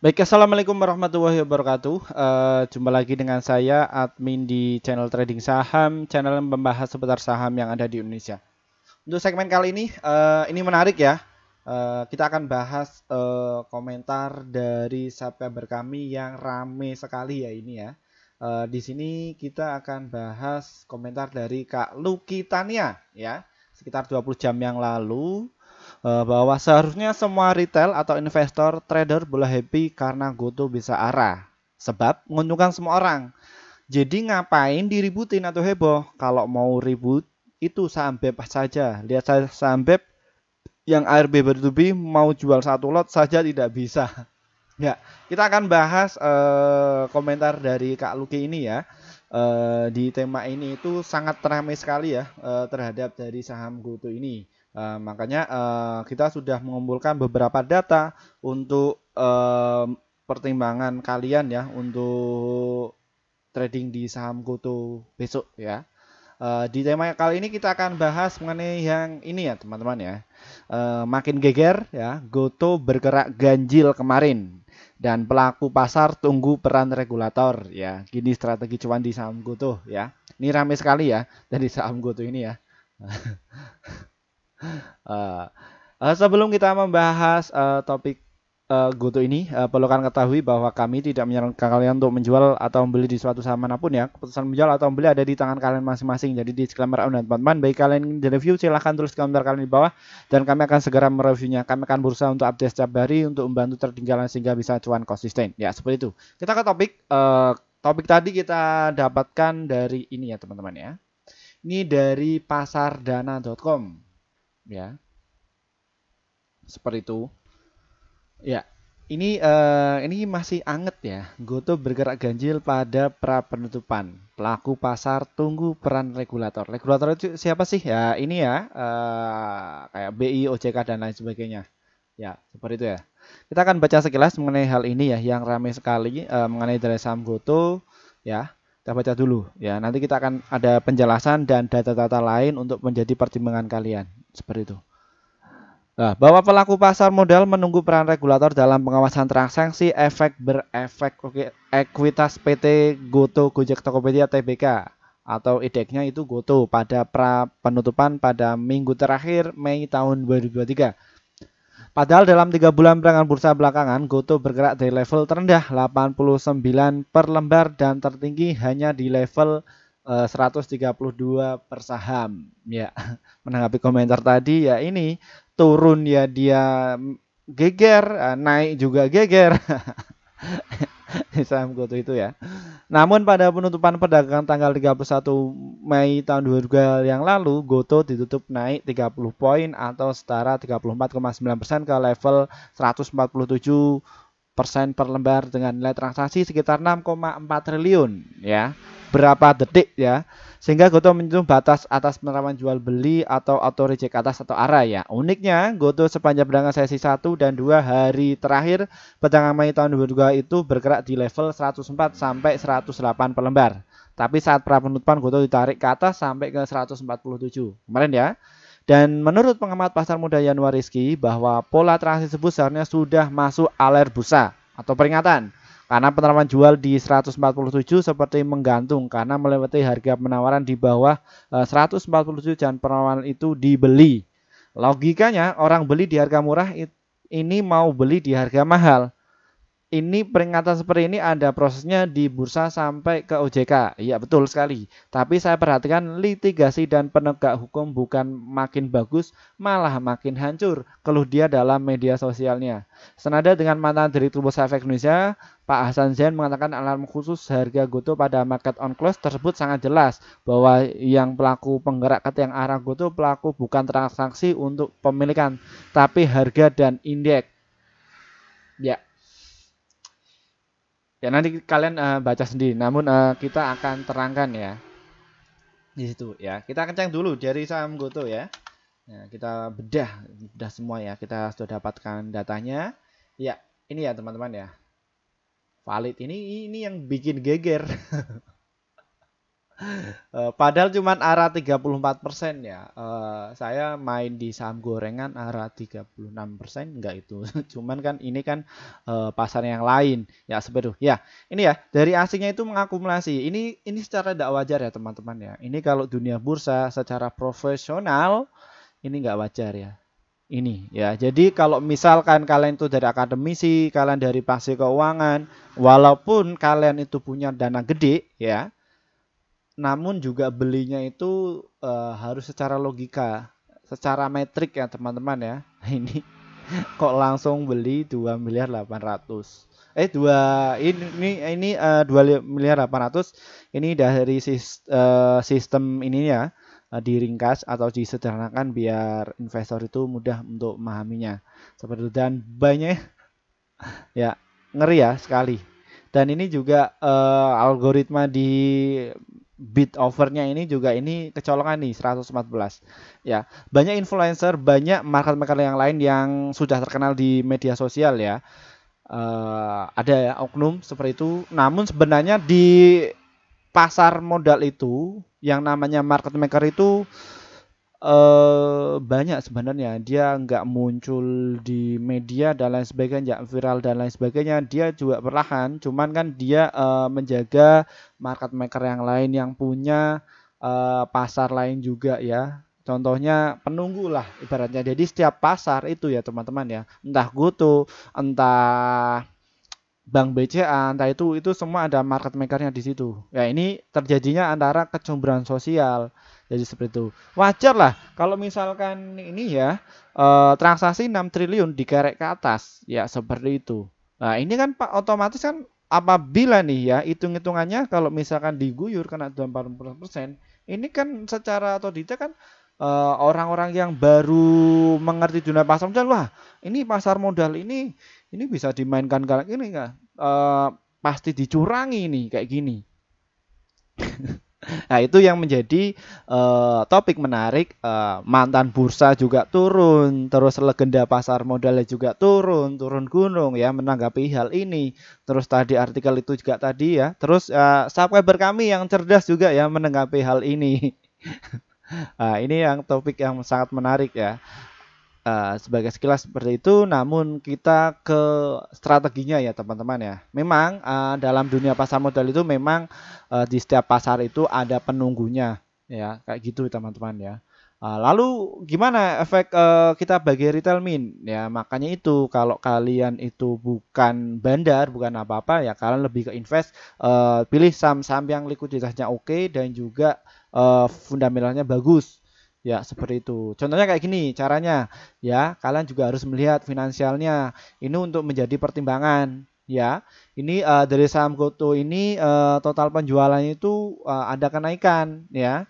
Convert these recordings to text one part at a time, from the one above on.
Baik, assalamualaikum warahmatullahi wabarakatuh. Uh, jumpa lagi dengan saya, admin di channel trading saham, channel yang membahas seputar saham yang ada di Indonesia. Untuk segmen kali ini, uh, ini menarik ya. Uh, kita akan bahas uh, komentar dari subscriber kami yang rame sekali ya ini ya. Uh, di sini kita akan bahas komentar dari Kak Lukitania Tania ya, sekitar 20 jam yang lalu Eh, bahwa seharusnya semua retail atau investor trader boleh happy karena goto bisa arah sebab menguntungkan semua orang jadi ngapain diributin atau heboh kalau mau ribut itu saham beb saja lihat saham beb yang ARB bertubi mau jual satu lot saja tidak bisa ya kita akan bahas eh, komentar dari Kak Luki ini ya eh, di tema ini itu sangat ramai sekali ya eh, terhadap dari saham GoTo ini Uh, makanya uh, kita sudah mengumpulkan beberapa data untuk uh, pertimbangan kalian ya untuk trading di saham Goto besok ya. Uh, di tema kali ini kita akan bahas mengenai yang ini ya teman-teman ya. Uh, makin geger ya, Goto bergerak ganjil kemarin dan pelaku pasar tunggu peran regulator ya. Gini strategi cuan di saham Goto ya. Ini rame sekali ya dari saham Goto ini ya. uh, uh, sebelum kita membahas uh, topik uh, Goto ini, uh, perlu kalian ketahui bahwa kami tidak menyarankan kalian untuk menjual atau membeli di suatu saham manapun ya. Keputusan menjual atau membeli ada di tangan kalian masing-masing. Jadi disclaimer dan teman-teman, baik kalian yang review silahkan tulis komentar kalian di bawah dan kami akan segera mereviewnya. Kami akan berusaha untuk update setiap hari untuk membantu tertinggalan sehingga bisa cuan konsisten. Ya seperti itu. Kita ke topik. Uh, topik tadi kita dapatkan dari ini ya teman-teman ya. Ini dari pasardana.com ya seperti itu ya ini uh, ini masih anget ya goto bergerak ganjil pada pra penutupan pelaku pasar tunggu peran regulator regulator itu siapa sih ya ini ya uh, kayak BI OJK dan lain sebagainya ya seperti itu ya kita akan baca sekilas mengenai hal ini ya yang ramai sekali uh, mengenai dari saham goto ya kita baca dulu ya. Nanti kita akan ada penjelasan dan data-data lain untuk menjadi pertimbangan kalian. Seperti itu. Nah, bahwa pelaku pasar modal menunggu peran regulator dalam pengawasan transaksi efek berefek oke, ekuitas PT Goto Gojek Tokopedia TBK atau ideknya itu Goto pada pra penutupan pada minggu terakhir Mei tahun 2023 Padahal dalam tiga bulan perangan bursa belakangan, GoTo bergerak dari level terendah 89 per lembar dan tertinggi hanya di level 132 eh, per saham. Ya, menanggapi komentar tadi ya ini turun ya dia geger, eh, naik juga geger. saham GoTo itu ya. Namun pada penutupan perdagangan tanggal 31 Mei tahun 2002 yang lalu, Goto ditutup naik 30 poin atau setara 34,9% ke level 147 persen per lembar dengan nilai transaksi sekitar 6,4 triliun ya berapa detik ya sehingga Goto menyentuh batas atas penerapan jual beli atau auto reject atas atau arah ya uniknya Goto sepanjang perdagangan sesi 1 dan 2 hari terakhir perdagangan Mei tahun 2002 itu bergerak di level 104 sampai 108 per lembar tapi saat pra penutupan gotoh ditarik ke atas sampai ke 147 kemarin ya. Dan menurut pengamat pasar muda Yanuar Rizky bahwa pola transaksi tersebut seharusnya sudah masuk alert busa atau peringatan karena penerapan jual di 147 seperti menggantung karena melewati harga penawaran di bawah 147 eh, dan penawaran itu dibeli. Logikanya orang beli di harga murah ini mau beli di harga mahal ini peringatan seperti ini ada prosesnya di bursa sampai ke OJK. Iya betul sekali. Tapi saya perhatikan litigasi dan penegak hukum bukan makin bagus, malah makin hancur. Keluh dia dalam media sosialnya. Senada dengan mantan Direktur Bursa Efek Indonesia, Pak Hasan Zain mengatakan alarm khusus harga goto pada market on close tersebut sangat jelas bahwa yang pelaku penggerak ke yang arah goto pelaku bukan transaksi untuk pemilikan, tapi harga dan indeks. Ya, Ya nanti kalian uh, baca sendiri. Namun uh, kita akan terangkan ya di situ ya. Kita kencang dulu dari saham Goto ya. Nah, kita bedah bedah semua ya. Kita sudah dapatkan datanya. Ya, ini ya teman-teman ya. Valid ini ini yang bikin geger. Eh, padahal cuman arah 34% ya. Eh, saya main di saham gorengan arah 36% enggak itu. cuman kan ini kan uh, pasar yang lain. Ya sebetul. ya. Ini ya, dari asingnya itu mengakumulasi. Ini ini secara tidak wajar ya teman-teman ya. Ini kalau dunia bursa secara profesional ini enggak wajar ya ini ya. Jadi kalau misalkan kalian itu dari akademisi, kalian dari pasir keuangan, walaupun kalian itu punya dana gede ya, namun juga belinya itu uh, harus secara logika, secara metrik ya teman-teman ya. Ini kok langsung beli 2 miliar 800. Eh 2 ini ini, ini uh, eh, 2 miliar 800 ini dari eh, sistem ini ya diringkas atau disederhanakan biar investor itu mudah untuk memahaminya. Seperti itu dan banyak ya ngeri ya sekali. Dan ini juga uh, algoritma di bid overnya ini juga ini kecolongan nih 114 ya banyak influencer banyak market maker yang lain yang sudah terkenal di media sosial ya uh, ada ya oknum seperti itu namun sebenarnya di pasar modal itu yang namanya market maker itu Eh, banyak sebenarnya dia nggak muncul di media dan lain sebagainya viral dan lain sebagainya dia juga perlahan cuman kan dia eh, menjaga market maker yang lain yang punya eh, pasar lain juga ya Contohnya penunggu lah ibaratnya. Jadi setiap pasar itu ya teman-teman ya. Entah gutu entah bank BCA, entah itu itu semua ada market makernya di situ. Ya ini terjadinya antara kecemburuan sosial. Jadi seperti itu. Wajar lah kalau misalkan ini ya eh, transaksi 6 triliun dikerek ke atas, ya seperti itu. Nah, ini kan Pak otomatis kan apabila nih ya hitung-hitungannya kalau misalkan diguyur kena 24%, ini kan secara atau otodidak kan eh, orang-orang eh, yang baru mengerti dunia pasar modal, wah, ini pasar modal ini ini bisa dimainkan kayak ini nggak uh, eh, pasti dicurangi nih kayak gini nah itu yang menjadi uh, topik menarik uh, mantan bursa juga turun terus legenda pasar modalnya juga turun turun gunung ya menanggapi hal ini terus tadi artikel itu juga tadi ya terus uh, subscriber kami yang cerdas juga ya menanggapi hal ini nah, ini yang topik yang sangat menarik ya uh, sebagai sekilas seperti itu namun kita ke strateginya ya teman-teman ya memang uh, dalam dunia pasar modal itu memang uh, di setiap pasar itu ada penunggunya ya kayak gitu teman-teman ya lalu gimana efek kita bagi retail min ya makanya itu kalau kalian itu bukan bandar bukan apa-apa ya kalian lebih ke invest pilih saham-saham yang likuiditasnya oke dan juga fundamentalnya bagus Ya, seperti itu. Contohnya kayak gini caranya. Ya, kalian juga harus melihat finansialnya. Ini untuk menjadi pertimbangan, ya. Ini uh, dari saham GoTo ini uh, total penjualan itu uh, ada kenaikan, ya.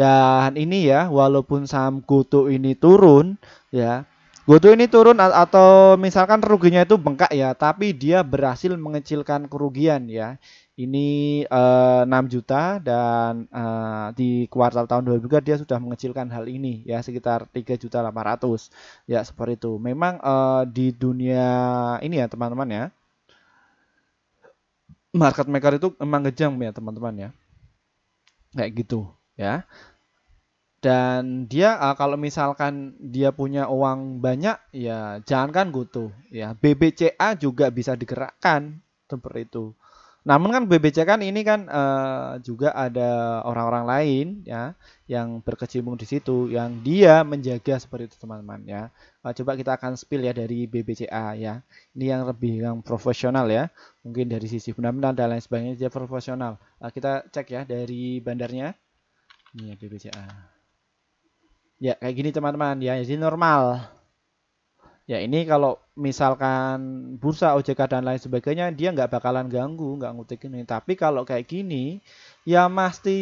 Dan ini ya, walaupun saham GoTo ini turun, ya. GoTo ini turun atau misalkan ruginya itu bengkak ya, tapi dia berhasil mengecilkan kerugian ya ini uh, eh, 6 juta dan uh, di kuartal tahun 2023 dia sudah mengecilkan hal ini ya sekitar 3 juta 800 ya seperti itu memang uh, di dunia ini ya teman-teman ya market maker itu emang kejam ya teman-teman ya kayak gitu ya dan dia uh, kalau misalkan dia punya uang banyak ya jangankan gitu ya BBCA juga bisa digerakkan seperti itu namun kan BBC kan ini kan uh, juga ada orang-orang lain ya yang berkecimpung di situ yang dia menjaga seperti itu teman-teman ya. Uh, coba kita akan spill ya dari BBCA ya. Ini yang lebih yang profesional ya. Mungkin dari sisi fundamental dan lain sebagainya dia profesional. Uh, kita cek ya dari bandarnya. Ini ya BBCA. Ya kayak gini teman-teman ya. Jadi normal Ya ini kalau misalkan bursa OJK dan lain sebagainya dia nggak bakalan ganggu, nggak ngutik ini. Tapi kalau kayak gini ya pasti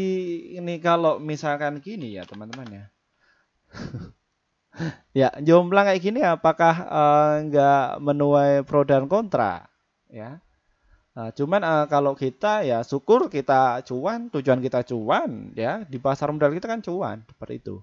ini kalau misalkan gini ya teman-teman ya. ya jomplang kayak gini apakah uh, nggak menuai pro dan kontra ya. Nah, cuman uh, kalau kita ya syukur kita cuan, tujuan kita cuan ya di pasar modal kita kan cuan seperti itu.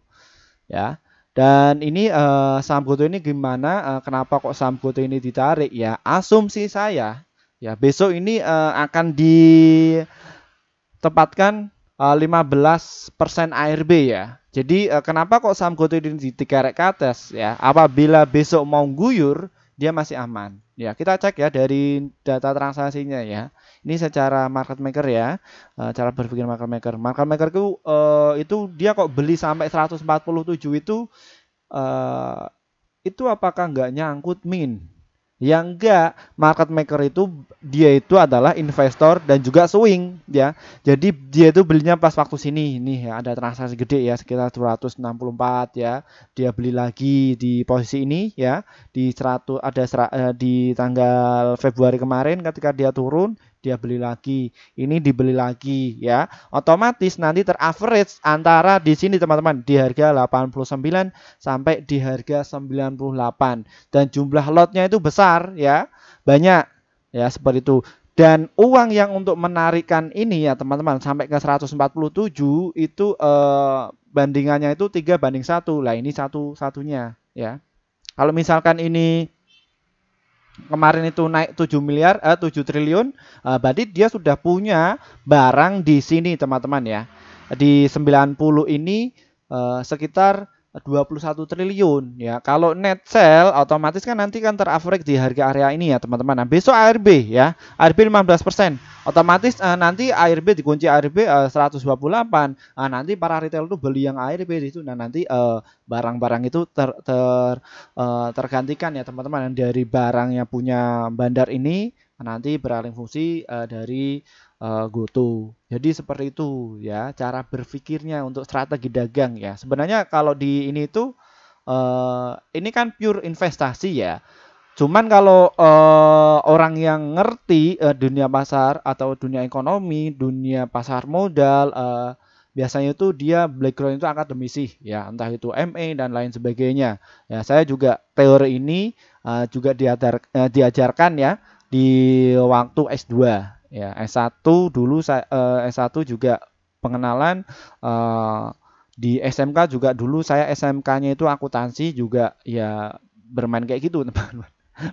Ya. Dan ini uh, eh, saham goto ini gimana? Uh, kenapa kok saham goto ini ditarik? Ya asumsi saya ya besok ini uh, akan ditempatkan uh, 15% ARB ya. Jadi uh, kenapa kok saham goto ini ditarik ke atas ya? Apabila besok mau guyur dia masih aman. Ya kita cek ya dari data transaksinya ya. Ini secara market maker ya, eh, cara berpikir market maker. Market maker itu eh, itu dia kok beli sampai 147 itu eh, itu apakah nggak nyangkut min? Yang enggak, market maker itu dia itu adalah investor dan juga swing ya. Jadi dia itu belinya pas waktu sini nih ya, ada transaksi gede ya sekitar 264 ya. Dia beli lagi di posisi ini ya di 100 ada di tanggal Februari kemarin ketika dia turun dia beli lagi, ini dibeli lagi ya. Otomatis nanti teraverage antara di sini teman-teman di harga 89 sampai di harga 98 dan jumlah lotnya itu besar ya, banyak ya seperti itu. Dan uang yang untuk menarikan ini ya teman-teman sampai ke 147 itu eh, bandingannya itu 3 banding 1. Lah ini satu-satunya ya. Kalau misalkan ini kemarin itu naik 7 miliar eh, 7 triliun eh, berarti dia sudah punya barang di sini teman-teman ya di 90 ini eh, sekitar 21 triliun ya. Kalau net sell otomatis kan nanti kan teraverage di harga area ini ya teman-teman. Nah, besok ARB ya. ARB 15%. Otomatis uh, nanti ARB dikunci ARB uh, 128. Nah, nanti para retail itu beli yang ARB itu nah nanti eh, barang-barang uh, itu ter, ter uh, tergantikan ya teman-teman dari barang yang punya bandar ini nanti beralih fungsi uh, dari uh, eh, GoTo. Jadi seperti itu ya cara berpikirnya untuk strategi dagang ya. Sebenarnya kalau di ini itu uh, ini kan pure investasi ya. Cuman kalau uh, orang yang ngerti uh, dunia pasar atau dunia ekonomi, dunia pasar modal, uh, biasanya itu dia background itu akademisi ya, entah itu MA dan lain sebagainya. Ya, saya juga teori ini uh, juga diajar, uh, diajarkan ya di waktu S2 ya S1 dulu saya eh, S1 juga pengenalan eh, di SMK juga dulu saya SMK-nya itu akuntansi juga ya bermain kayak gitu teman-teman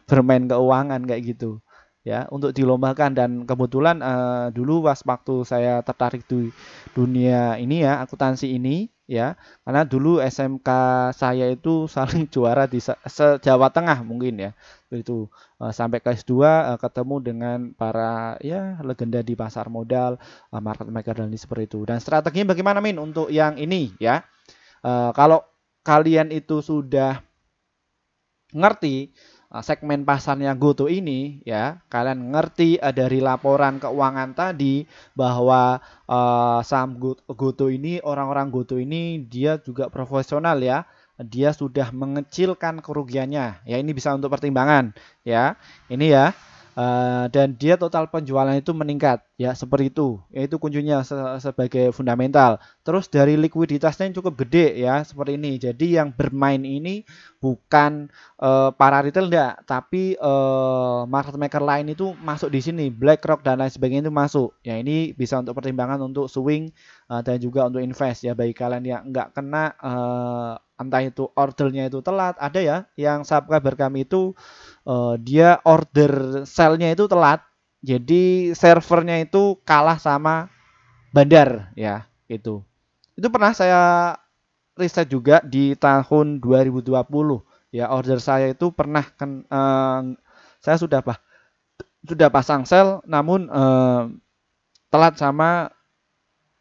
bermain keuangan kayak gitu ya untuk dilombakan dan kebetulan eh, dulu pas waktu saya tertarik di dunia ini ya akuntansi ini ya karena dulu SMK saya itu saling juara di se Jawa Tengah mungkin ya itu eh, sampai ke S2 eh, ketemu dengan para ya legenda di pasar modal eh, market maker dan seperti itu dan strateginya bagaimana Min untuk yang ini ya kalau kalian itu sudah ngerti Eh, segmen pasarnya GoTo ini ya kalian ngerti eh, dari laporan keuangan tadi bahwa uh, saham GoTo ini orang-orang GoTo ini dia juga profesional ya dia sudah mengecilkan kerugiannya ya ini bisa untuk pertimbangan ya ini ya Uh, dan dia total penjualan itu meningkat ya seperti itu yaitu kuncinya se sebagai fundamental terus dari likuiditasnya yang cukup gede ya seperti ini jadi yang bermain ini bukan uh, para retail enggak tapi uh, market maker lain itu masuk di sini BlackRock dan lain sebagainya itu masuk ya ini bisa untuk pertimbangan untuk swing uh, dan juga untuk invest ya bagi kalian yang nggak kena uh, entah itu ordernya itu telat ada ya yang subscriber kami itu uh, dia order selnya itu telat jadi servernya itu kalah sama bandar ya itu itu pernah saya riset juga di tahun 2020 ya order saya itu pernah kan uh, saya sudah apa sudah pasang sel namun uh, telat sama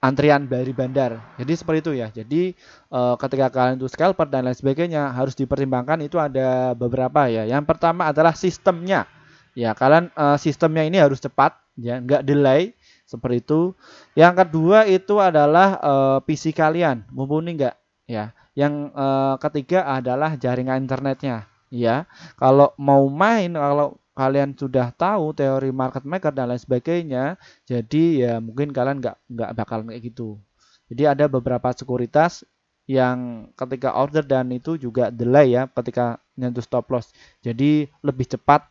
antrian dari bandar. Jadi seperti itu ya. Jadi e, ketika kalian itu scalper dan lain sebagainya harus dipertimbangkan itu ada beberapa ya. Yang pertama adalah sistemnya. Ya, kalian e, sistemnya ini harus cepat ya, nggak delay seperti itu. Yang kedua itu adalah e, eh, PC kalian mumpuni nggak ya. Yang e, ketiga adalah jaringan internetnya ya. Kalau mau main kalau kalian sudah tahu teori market maker dan lain sebagainya, jadi ya mungkin kalian nggak nggak bakalan kayak gitu. Jadi ada beberapa sekuritas yang ketika order dan itu juga delay ya ketika nyentuh stop loss. Jadi lebih cepat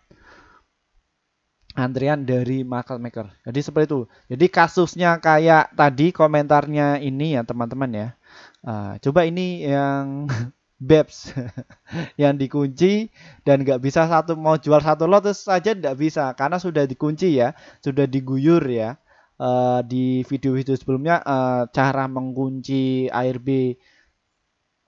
antrian dari market maker. Jadi seperti itu. Jadi kasusnya kayak tadi komentarnya ini ya teman-teman ya. Uh, coba ini yang Babs yang dikunci dan nggak bisa satu mau jual satu lot saja nggak bisa karena sudah dikunci ya sudah diguyur ya uh, di video-video sebelumnya uh, cara mengunci ARB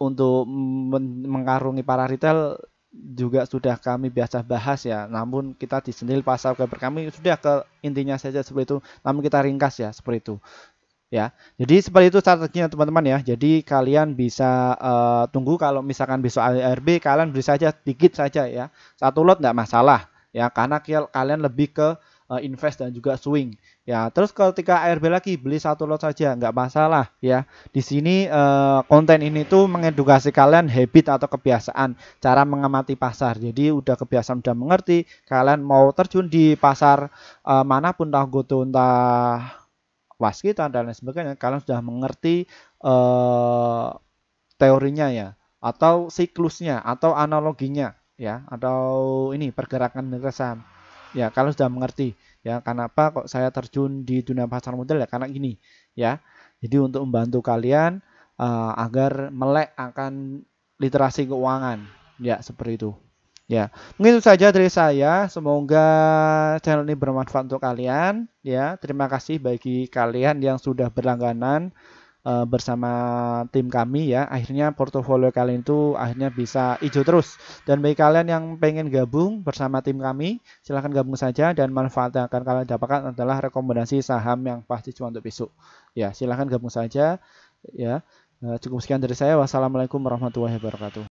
untuk men mengarungi para retail juga sudah kami biasa bahas ya namun kita disendil pasal ke kami sudah ke intinya saja seperti itu namun kita ringkas ya seperti itu ya. Jadi seperti itu strateginya teman-teman ya. Jadi kalian bisa uh, tunggu kalau misalkan besok ARB kalian beli saja sedikit saja ya. Satu lot nggak masalah ya karena kalian lebih ke uh, invest dan juga swing ya. Terus ketika ARB lagi beli satu lot saja nggak masalah ya. Di sini uh, konten ini tuh mengedukasi kalian habit atau kebiasaan cara mengamati pasar. Jadi udah kebiasaan udah mengerti kalian mau terjun di pasar uh, manapun entah goto entah waskita dan lain sebagainya, kalian sudah mengerti uh, teorinya ya, atau siklusnya, atau analoginya ya, atau ini pergerakan harga saham. Ya, kalian sudah mengerti ya, kenapa kok saya terjun di dunia pasar modal ya karena gini ya. Jadi untuk membantu kalian uh, agar melek akan literasi keuangan ya seperti itu. Ya, mungkin itu saja dari saya. Semoga channel ini bermanfaat untuk kalian. Ya, terima kasih bagi kalian yang sudah berlangganan uh, bersama tim kami ya. Akhirnya portofolio kalian itu akhirnya bisa hijau terus. Dan bagi kalian yang pengen gabung bersama tim kami, silahkan gabung saja dan manfaat yang akan kalian dapatkan adalah rekomendasi saham yang pasti cuma untuk besok. Ya, silahkan gabung saja. Ya, eh, cukup sekian dari saya. Wassalamualaikum warahmatullahi wabarakatuh.